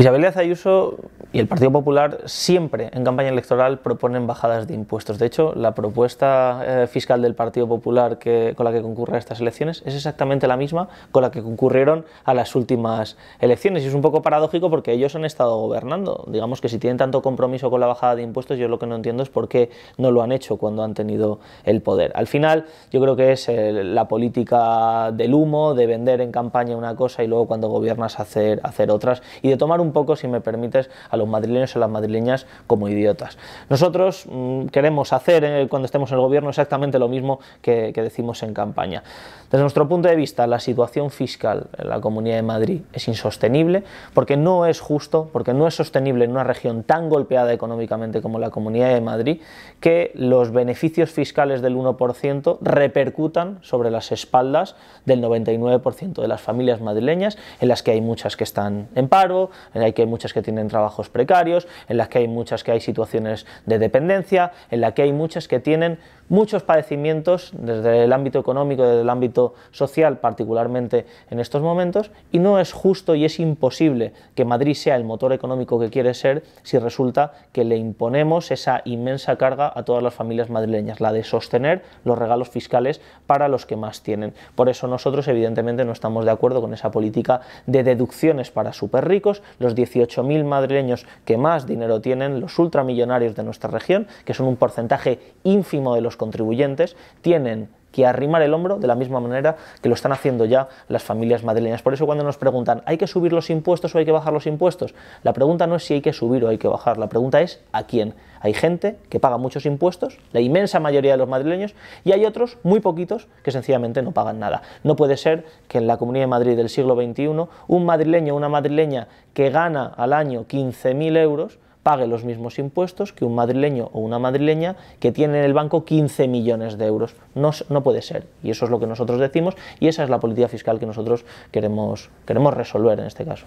Isabel Díaz Ayuso y el Partido Popular siempre en campaña electoral proponen bajadas de impuestos. De hecho, la propuesta eh, fiscal del Partido Popular con la que concurre estas elecciones es exactamente la misma con la que concurrieron a las últimas elecciones. Y es un poco paradójico porque ellos han estado gobernando. Digamos que si tienen tanto compromiso con la bajada de impuestos, yo lo que no entiendo es por qué no lo han hecho cuando han tenido el poder. Al final, yo creo que es eh, la política del humo, de vender en campaña una cosa y luego cuando gobiernas hacer, hacer otras y de tomar un un poco, si me permites, a los madrileños o las madrileñas como idiotas. Nosotros mm, queremos hacer eh, cuando estemos en el gobierno exactamente lo mismo que decimos en campaña. Desde nuestro punto de vista, la situación fiscal en la Comunidad de Madrid es insostenible porque no es justo, porque no es sostenible en una región tan golpeada económicamente como la Comunidad de Madrid que los beneficios fiscales del 1% repercutan sobre las espaldas del 99% de las familias madrileñas en las que hay muchas que están en paro, en la que hay muchas que tienen trabajos precarios, en las que hay muchas que hay situaciones de dependencia, en la que hay muchas que tienen muchos padecimientos desde el ámbito económico, desde el ámbito social, particularmente en estos momentos, y no es justo y es imposible que Madrid sea el motor económico que quiere ser si resulta que le imponemos esa inmensa carga a todas las familias madrileñas, la de sostener los regalos fiscales para los que más tienen. Por eso nosotros evidentemente no estamos de acuerdo con esa política de deducciones para superricos, los 18.000 madrileños que más dinero tienen, los ultramillonarios de nuestra región, que son un porcentaje ínfimo de los contribuyentes, tienen que arrimar el hombro de la misma manera que lo están haciendo ya las familias madrileñas. Por eso cuando nos preguntan, ¿hay que subir los impuestos o hay que bajar los impuestos? La pregunta no es si hay que subir o hay que bajar, la pregunta es ¿a quién? Hay gente que paga muchos impuestos, la inmensa mayoría de los madrileños, y hay otros, muy poquitos, que sencillamente no pagan nada. No puede ser que en la Comunidad de Madrid del siglo XXI un madrileño o una madrileña que gana al año 15.000 euros pague los mismos impuestos que un madrileño o una madrileña que tiene en el banco 15 millones de euros. No, no puede ser. Y eso es lo que nosotros decimos y esa es la política fiscal que nosotros queremos, queremos resolver en este caso.